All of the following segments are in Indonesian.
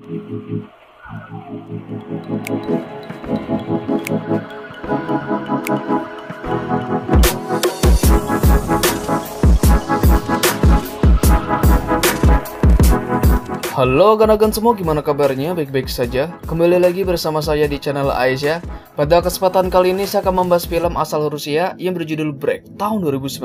Thank you. Halo ganagan semua, gimana kabarnya? Baik-baik saja? Kembali lagi bersama saya di channel Aisyah. Pada kesempatan kali ini saya akan membahas film asal Rusia yang berjudul Break tahun 2019.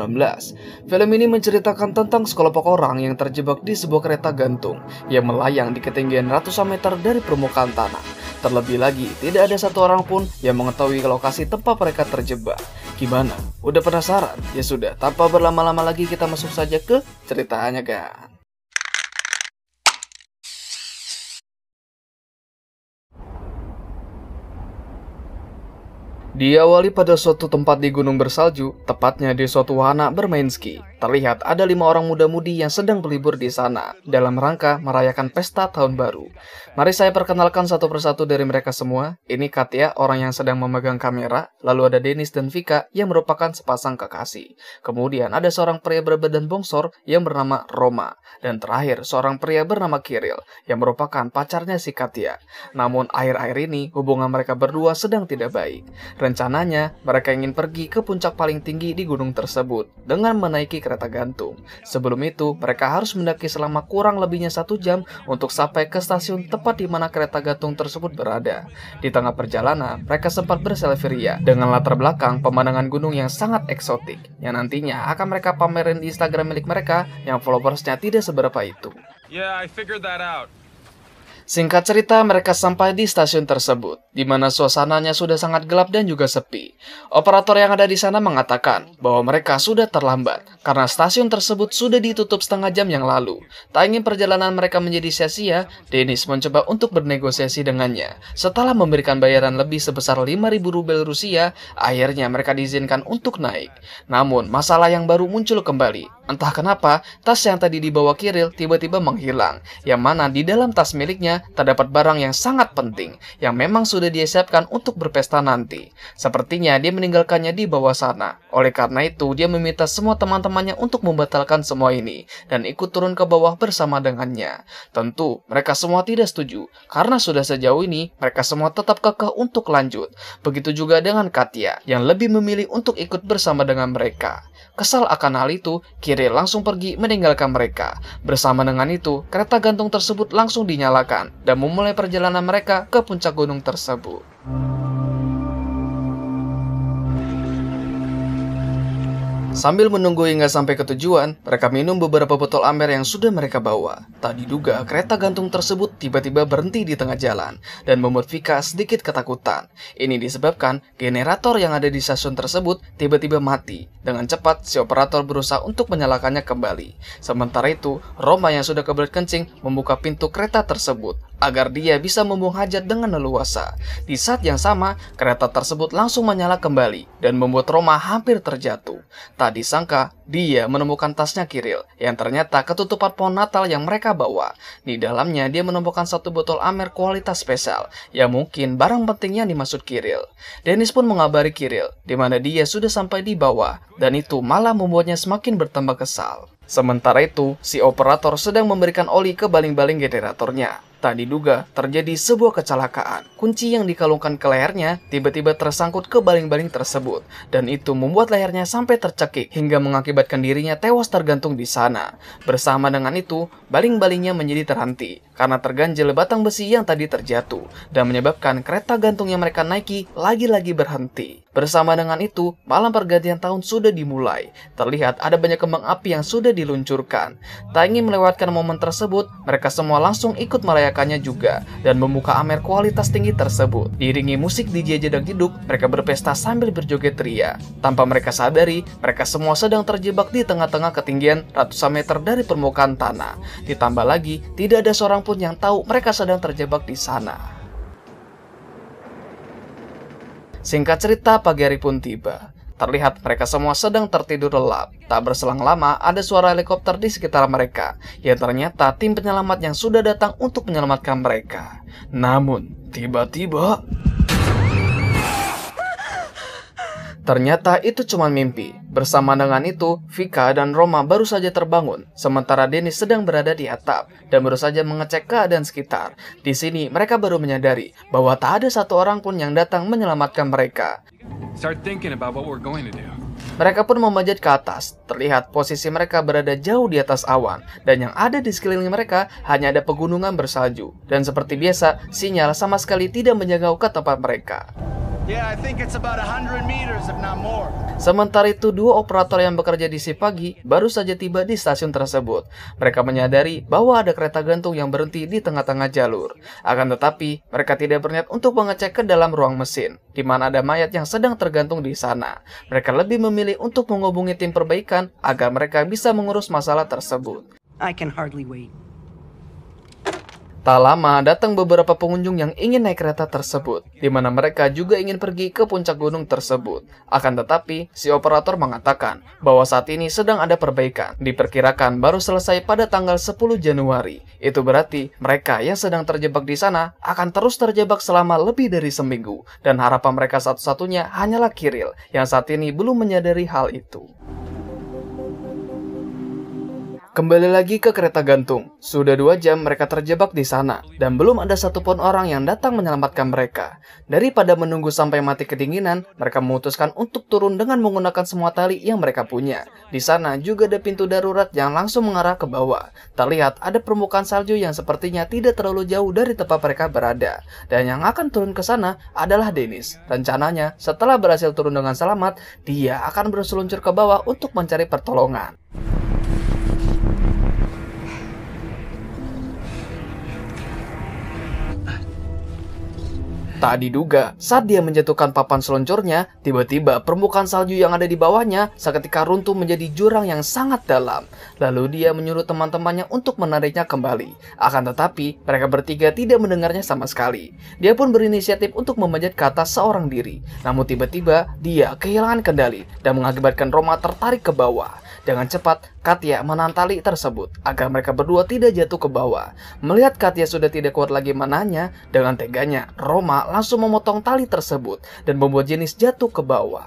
Film ini menceritakan tentang sekelompok orang yang terjebak di sebuah kereta gantung yang melayang di ketinggian ratusan meter dari permukaan tanah. Terlebih lagi, tidak ada satu orang pun yang mengetahui lokasi tempat mereka terjebak. Gimana? Udah penasaran? Ya sudah, tanpa berlama-lama lagi kita masuk saja ke ceritanya kan. Diawali pada suatu tempat di gunung bersalju, tepatnya di suatu wahana bermain ski. Terlihat ada lima orang muda-mudi yang sedang berlibur di sana dalam rangka merayakan pesta tahun baru. Mari saya perkenalkan satu persatu dari mereka semua. Ini Katya, orang yang sedang memegang kamera. Lalu ada Dennis dan Vika yang merupakan sepasang kekasih. Kemudian ada seorang pria berbadan bongsor yang bernama Roma. Dan terakhir seorang pria bernama Kiril yang merupakan pacarnya si Katya. Namun akhir-akhir ini hubungan mereka berdua sedang tidak baik. Rencananya, mereka ingin pergi ke puncak paling tinggi di gunung tersebut dengan menaiki kereta gantung. Sebelum itu, mereka harus mendaki selama kurang lebihnya satu jam untuk sampai ke stasiun tepat di mana kereta gantung tersebut berada. Di tengah perjalanan, mereka sempat berselfie dengan latar belakang pemandangan gunung yang sangat eksotik, yang nantinya akan mereka pamerin di Instagram milik mereka yang followersnya tidak seberapa itu. Yeah, I figured that out. Singkat cerita, mereka sampai di stasiun tersebut, di mana suasananya sudah sangat gelap dan juga sepi. Operator yang ada di sana mengatakan bahwa mereka sudah terlambat, karena stasiun tersebut sudah ditutup setengah jam yang lalu. Tak ingin perjalanan mereka menjadi sia-sia, Dennis mencoba untuk bernegosiasi dengannya. Setelah memberikan bayaran lebih sebesar 5.000 rubel Rusia, akhirnya mereka diizinkan untuk naik. Namun, masalah yang baru muncul kembali. Entah kenapa, tas yang tadi dibawa Kiril tiba-tiba menghilang, yang mana di dalam tas miliknya terdapat barang yang sangat penting yang memang sudah dia siapkan untuk berpesta nanti. Sepertinya dia meninggalkannya di bawah sana. Oleh karena itu, dia meminta semua teman-temannya untuk membatalkan semua ini dan ikut turun ke bawah bersama dengannya. Tentu, mereka semua tidak setuju karena sudah sejauh ini mereka semua tetap kekeh untuk lanjut. Begitu juga dengan Katya yang lebih memilih untuk ikut bersama dengan mereka. Kesal akan hal itu, Kirill langsung pergi meninggalkan mereka. Bersama dengan itu, kereta gantung tersebut langsung dinyalakan dan memulai perjalanan mereka ke puncak gunung tersebut. Sambil menunggu hingga sampai ke tujuan, mereka minum beberapa botol Amer yang sudah mereka bawa. Tak diduga, kereta gantung tersebut tiba-tiba berhenti di tengah jalan dan membuat Vika sedikit ketakutan. Ini disebabkan generator yang ada di stasiun tersebut tiba-tiba mati. Dengan cepat, si operator berusaha untuk menyalakannya kembali. Sementara itu, Roma yang sudah kebelet kencing membuka pintu kereta tersebut agar dia bisa membuang hajat dengan leluasa. Di saat yang sama, kereta tersebut langsung menyala kembali dan membuat Roma hampir terjatuh. Tak disangka, dia menemukan tasnya Kiril yang ternyata ketutupan pohon Natal yang mereka bawa. Di dalamnya, dia menemukan satu botol Amer kualitas spesial yang mungkin barang pentingnya dimaksud Kiril. Dennis pun mengabari Kiril di mana dia sudah sampai di bawah dan itu malah membuatnya semakin bertambah kesal. Sementara itu, si operator sedang memberikan oli ke baling-baling generatornya tak diduga terjadi sebuah kecelakaan. Kunci yang dikalungkan ke lehernya tiba-tiba tersangkut ke baling-baling tersebut dan itu membuat lehernya sampai tercekik hingga mengakibatkan dirinya tewas tergantung di sana. Bersama dengan itu, baling-balingnya menjadi terhenti karena terganjel batang besi yang tadi terjatuh dan menyebabkan kereta gantung yang mereka naiki lagi-lagi berhenti. Bersama dengan itu, malam pergantian tahun sudah dimulai. Terlihat ada banyak kembang api yang sudah diluncurkan. Tak ingin melewatkan momen tersebut, mereka semua langsung ikut merayakannya juga dan membuka amer kualitas tinggi tersebut. Diiringi musik DJ Jedang jeduk, mereka berpesta sambil berjoget ria. Tanpa mereka sadari, mereka semua sedang terjebak di tengah-tengah ketinggian ratusan meter dari permukaan tanah. Ditambah lagi, tidak ada seorang pun yang tahu mereka sedang terjebak di sana. Singkat cerita, pagi hari pun tiba. Terlihat mereka semua sedang tertidur lelap. Tak berselang lama, ada suara helikopter di sekitar mereka, yang ternyata tim penyelamat yang sudah datang untuk menyelamatkan mereka. Namun, tiba-tiba... Ternyata itu cuma mimpi. Bersama dengan itu, Vika dan Roma baru saja terbangun, sementara Denis sedang berada di atap dan baru saja mengecek keadaan sekitar. Di sini, mereka baru menyadari bahwa tak ada satu orang pun yang datang menyelamatkan mereka. Mereka pun memanjat ke atas. Terlihat posisi mereka berada jauh di atas awan, dan yang ada di sekeliling mereka hanya ada pegunungan bersalju. Dan seperti biasa, sinyal sama sekali tidak menjangkau ke tempat mereka. Sementara itu, dua operator yang bekerja di si pagi baru saja tiba di stasiun tersebut. Mereka menyadari bahwa ada kereta gantung yang berhenti di tengah-tengah jalur. Akan tetapi, mereka tidak berniat untuk mengecek ke dalam ruang mesin, di mana ada mayat yang sedang tergantung di sana. Mereka lebih memilih untuk menghubungi tim perbaikan agar mereka bisa mengurus masalah tersebut. I can hardly wait. Tak lama datang beberapa pengunjung yang ingin naik kereta tersebut, di mana mereka juga ingin pergi ke puncak gunung tersebut. Akan tetapi, si operator mengatakan bahwa saat ini sedang ada perbaikan. Diperkirakan baru selesai pada tanggal 10 Januari. Itu berarti mereka yang sedang terjebak di sana akan terus terjebak selama lebih dari seminggu. Dan harapan mereka satu-satunya hanyalah Kiril, yang saat ini belum menyadari hal itu. Kembali lagi ke kereta gantung. Sudah dua jam mereka terjebak di sana, dan belum ada satupun orang yang datang menyelamatkan mereka. Daripada menunggu sampai mati kedinginan, mereka memutuskan untuk turun dengan menggunakan semua tali yang mereka punya. Di sana juga ada pintu darurat yang langsung mengarah ke bawah. Terlihat ada permukaan salju yang sepertinya tidak terlalu jauh dari tempat mereka berada. Dan yang akan turun ke sana adalah Dennis. Rencananya, setelah berhasil turun dengan selamat, dia akan berseluncur ke bawah untuk mencari pertolongan. Tak diduga, saat dia menjatuhkan papan seluncurnya, tiba-tiba permukaan salju yang ada di bawahnya seketika runtuh menjadi jurang yang sangat dalam. Lalu dia menyuruh teman-temannya untuk menariknya kembali. Akan tetapi, mereka bertiga tidak mendengarnya sama sekali. Dia pun berinisiatif untuk memanjat ke atas seorang diri. Namun tiba-tiba, dia kehilangan kendali dan mengakibatkan Roma tertarik ke bawah. Dengan cepat, Katya menantali tersebut agar mereka berdua tidak jatuh ke bawah. Melihat Katya sudah tidak kuat lagi menanya, dengan teganya Roma langsung memotong tali tersebut dan membuat jenis jatuh ke bawah.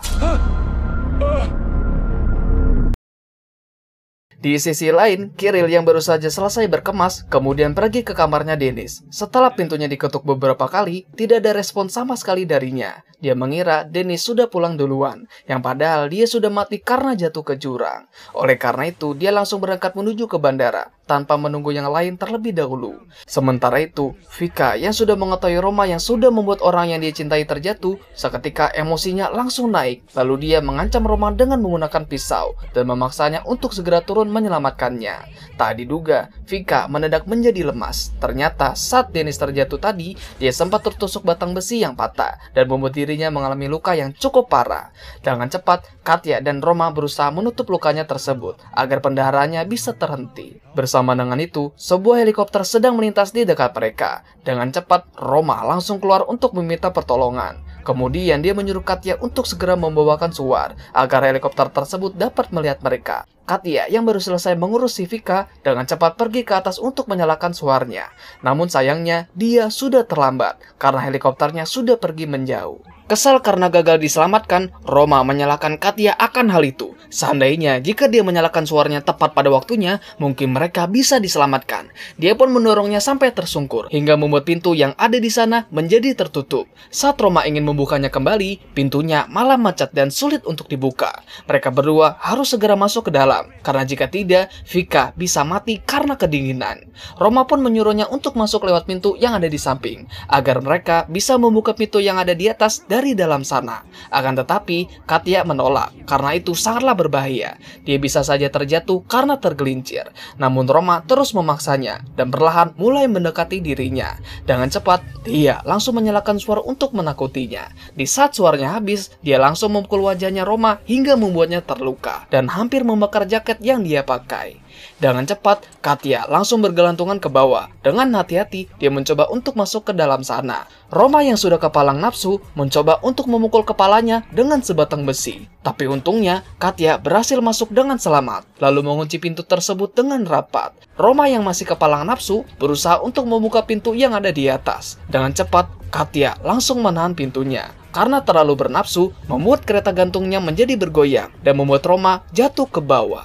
Di sisi lain, Kiril yang baru saja selesai berkemas, kemudian pergi ke kamarnya Dennis. Setelah pintunya diketuk beberapa kali, tidak ada respon sama sekali darinya. Dia mengira Dennis sudah pulang duluan, yang padahal dia sudah mati karena jatuh ke jurang. Oleh karena itu, dia langsung berangkat menuju ke bandara tanpa menunggu yang lain terlebih dahulu. Sementara itu, Vika yang sudah mengetahui Roma yang sudah membuat orang yang dia cintai terjatuh, seketika emosinya langsung naik. Lalu dia mengancam Roma dengan menggunakan pisau dan memaksanya untuk segera turun menyelamatkannya. Tak diduga, Vika mendadak menjadi lemas. Ternyata saat Dennis terjatuh tadi, dia sempat tertusuk batang besi yang patah dan membuat dirinya mengalami luka yang cukup parah. Dengan cepat, Katya dan Roma berusaha menutup lukanya tersebut agar pendarahannya bisa terhenti. Bersama Bersama dengan itu, sebuah helikopter sedang melintas di dekat mereka. Dengan cepat, Roma langsung keluar untuk meminta pertolongan. Kemudian dia menyuruh Katya untuk segera membawakan suar agar helikopter tersebut dapat melihat mereka. Katia yang baru selesai mengurus si Vika dengan cepat pergi ke atas untuk menyalakan suaranya. Namun sayangnya, dia sudah terlambat karena helikopternya sudah pergi menjauh. Kesal karena gagal diselamatkan, Roma menyalahkan Katia akan hal itu. Seandainya jika dia menyalakan suaranya tepat pada waktunya, mungkin mereka bisa diselamatkan. Dia pun mendorongnya sampai tersungkur, hingga membuat pintu yang ada di sana menjadi tertutup. Saat Roma ingin membukanya kembali, pintunya malah macet dan sulit untuk dibuka. Mereka berdua harus segera masuk ke dalam dalam, karena jika tidak, Vika bisa mati karena kedinginan. Roma pun menyuruhnya untuk masuk lewat pintu yang ada di samping, agar mereka bisa membuka pintu yang ada di atas dari dalam sana. Akan tetapi, Katia menolak, karena itu sangatlah berbahaya. Dia bisa saja terjatuh karena tergelincir. Namun Roma terus memaksanya, dan perlahan mulai mendekati dirinya. Dengan cepat, dia langsung menyalakan suara untuk menakutinya. Di saat suaranya habis, dia langsung memukul wajahnya Roma hingga membuatnya terluka, dan hampir membakar jaket yang dia pakai. Dengan cepat, Katia langsung bergelantungan ke bawah. Dengan hati-hati, dia mencoba untuk masuk ke dalam sana. Roma yang sudah kepalang nafsu mencoba untuk memukul kepalanya dengan sebatang besi. Tapi untungnya, Katia berhasil masuk dengan selamat, lalu mengunci pintu tersebut dengan rapat. Roma yang masih kepalang nafsu berusaha untuk membuka pintu yang ada di atas. Dengan cepat, Katia langsung menahan pintunya karena terlalu bernafsu membuat kereta gantungnya menjadi bergoyang dan membuat Roma jatuh ke bawah.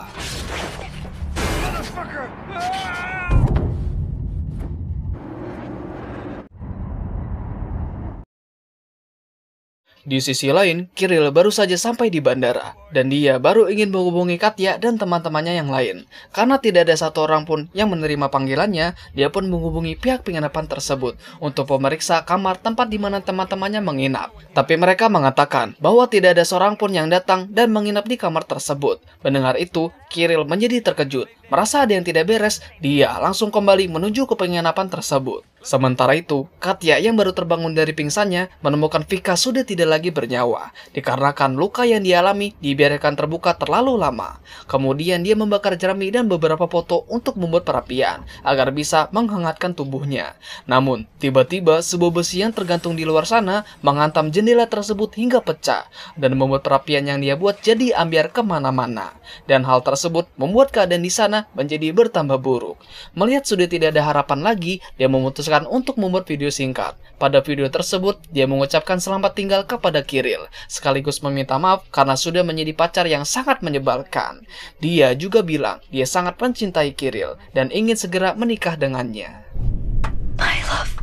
Di sisi lain, Kirill baru saja sampai di bandara, dan dia baru ingin menghubungi Katya dan teman-temannya yang lain. Karena tidak ada satu orang pun yang menerima panggilannya, dia pun menghubungi pihak penginapan tersebut untuk memeriksa kamar tempat di mana teman-temannya menginap. Tapi mereka mengatakan bahwa tidak ada seorang pun yang datang dan menginap di kamar tersebut. Mendengar itu, Kirill menjadi terkejut merasa ada yang tidak beres, dia langsung kembali menuju ke penginapan tersebut. Sementara itu, Katya yang baru terbangun dari pingsannya menemukan Vika sudah tidak lagi bernyawa dikarenakan luka yang dialami dibiarkan terbuka terlalu lama. Kemudian dia membakar jerami dan beberapa foto untuk membuat perapian agar bisa menghangatkan tubuhnya. Namun, tiba-tiba sebuah besi yang tergantung di luar sana menghantam jendela tersebut hingga pecah dan membuat perapian yang dia buat jadi ambiar kemana-mana. Dan hal tersebut membuat keadaan di sana menjadi bertambah buruk. Melihat sudah tidak ada harapan lagi, dia memutuskan untuk membuat video singkat. Pada video tersebut, dia mengucapkan selamat tinggal kepada Kiril, sekaligus meminta maaf karena sudah menjadi pacar yang sangat menyebalkan. Dia juga bilang dia sangat mencintai Kiril dan ingin segera menikah dengannya. My love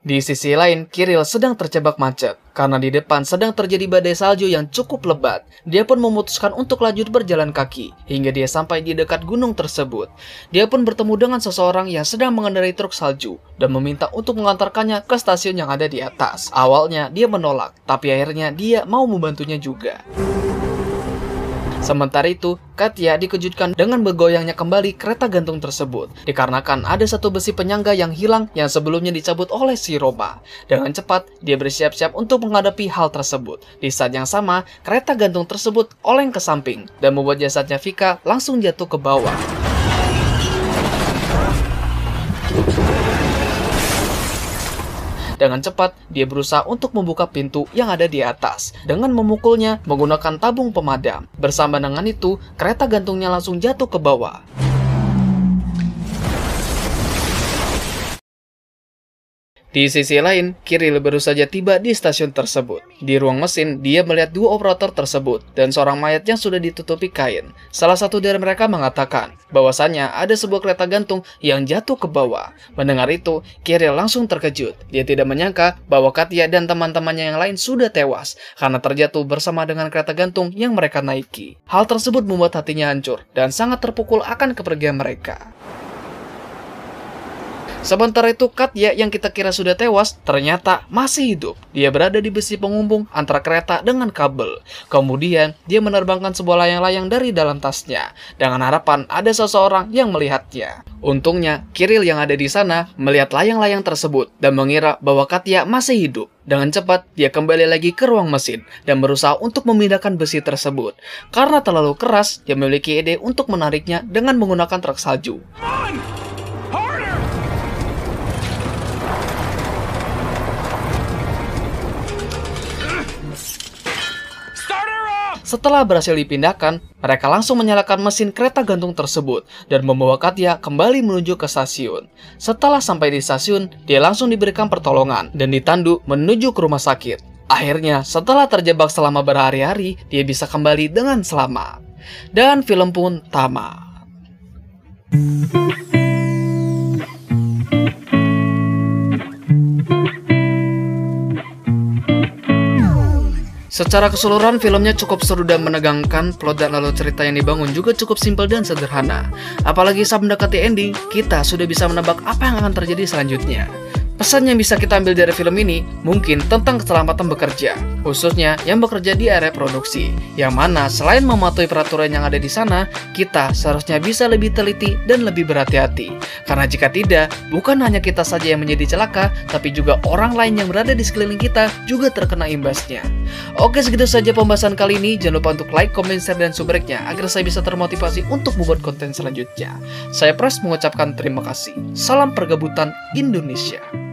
di sisi lain, Kiril sedang terjebak macet. Karena di depan sedang terjadi badai salju yang cukup lebat, dia pun memutuskan untuk lanjut berjalan kaki, hingga dia sampai di dekat gunung tersebut. Dia pun bertemu dengan seseorang yang sedang mengendarai truk salju, dan meminta untuk mengantarkannya ke stasiun yang ada di atas. Awalnya, dia menolak, tapi akhirnya dia mau membantunya juga. Sementara itu, Katya dikejutkan dengan bergoyangnya kembali kereta gantung tersebut, dikarenakan ada satu besi penyangga yang hilang yang sebelumnya dicabut oleh si Roma. Dengan cepat, dia bersiap-siap untuk menghadapi hal tersebut. Di saat yang sama, kereta gantung tersebut oleng ke samping dan membuat jasadnya Vika langsung jatuh ke bawah. Dengan cepat, dia berusaha untuk membuka pintu yang ada di atas dengan memukulnya menggunakan tabung pemadam. Bersama dengan itu, kereta gantungnya langsung jatuh ke bawah. Di sisi lain, Kirill baru saja tiba di stasiun tersebut. Di ruang mesin, dia melihat dua operator tersebut dan seorang mayat yang sudah ditutupi kain. Salah satu dari mereka mengatakan bahwasannya ada sebuah kereta gantung yang jatuh ke bawah. Mendengar itu, Kirill langsung terkejut. Dia tidak menyangka bahwa Katya dan teman-temannya yang lain sudah tewas karena terjatuh bersama dengan kereta gantung yang mereka naiki. Hal tersebut membuat hatinya hancur dan sangat terpukul akan kepergian mereka. Sementara itu Katya yang kita kira sudah tewas ternyata masih hidup. Dia berada di besi pengumbung antara kereta dengan kabel. Kemudian dia menerbangkan sebuah layang-layang dari dalam tasnya dengan harapan ada seseorang yang melihatnya. Untungnya Kiril yang ada di sana melihat layang-layang tersebut dan mengira bahwa Katya masih hidup. Dengan cepat, dia kembali lagi ke ruang mesin dan berusaha untuk memindahkan besi tersebut. Karena terlalu keras, dia memiliki ide untuk menariknya dengan menggunakan truk salju. Setelah berhasil dipindahkan, mereka langsung menyalakan mesin kereta gantung tersebut dan membawa Katya kembali menuju ke stasiun. Setelah sampai di stasiun, dia langsung diberikan pertolongan dan ditandu menuju ke rumah sakit. Akhirnya, setelah terjebak selama berhari-hari, dia bisa kembali dengan selamat. Dan film pun tamat. Secara keseluruhan filmnya cukup seru dan menegangkan, plot dan alur cerita yang dibangun juga cukup simpel dan sederhana. Apalagi saat mendekati ending, kita sudah bisa menebak apa yang akan terjadi selanjutnya. Pesan yang bisa kita ambil dari film ini mungkin tentang keselamatan bekerja khususnya yang bekerja di area produksi, yang mana selain mematuhi peraturan yang ada di sana, kita seharusnya bisa lebih teliti dan lebih berhati-hati. Karena jika tidak, bukan hanya kita saja yang menjadi celaka, tapi juga orang lain yang berada di sekeliling kita juga terkena imbasnya. Oke, segitu saja pembahasan kali ini. Jangan lupa untuk like, comment, share, dan subscribe nya agar saya bisa termotivasi untuk membuat konten selanjutnya. Saya Pras mengucapkan terima kasih. Salam pergabutan Indonesia.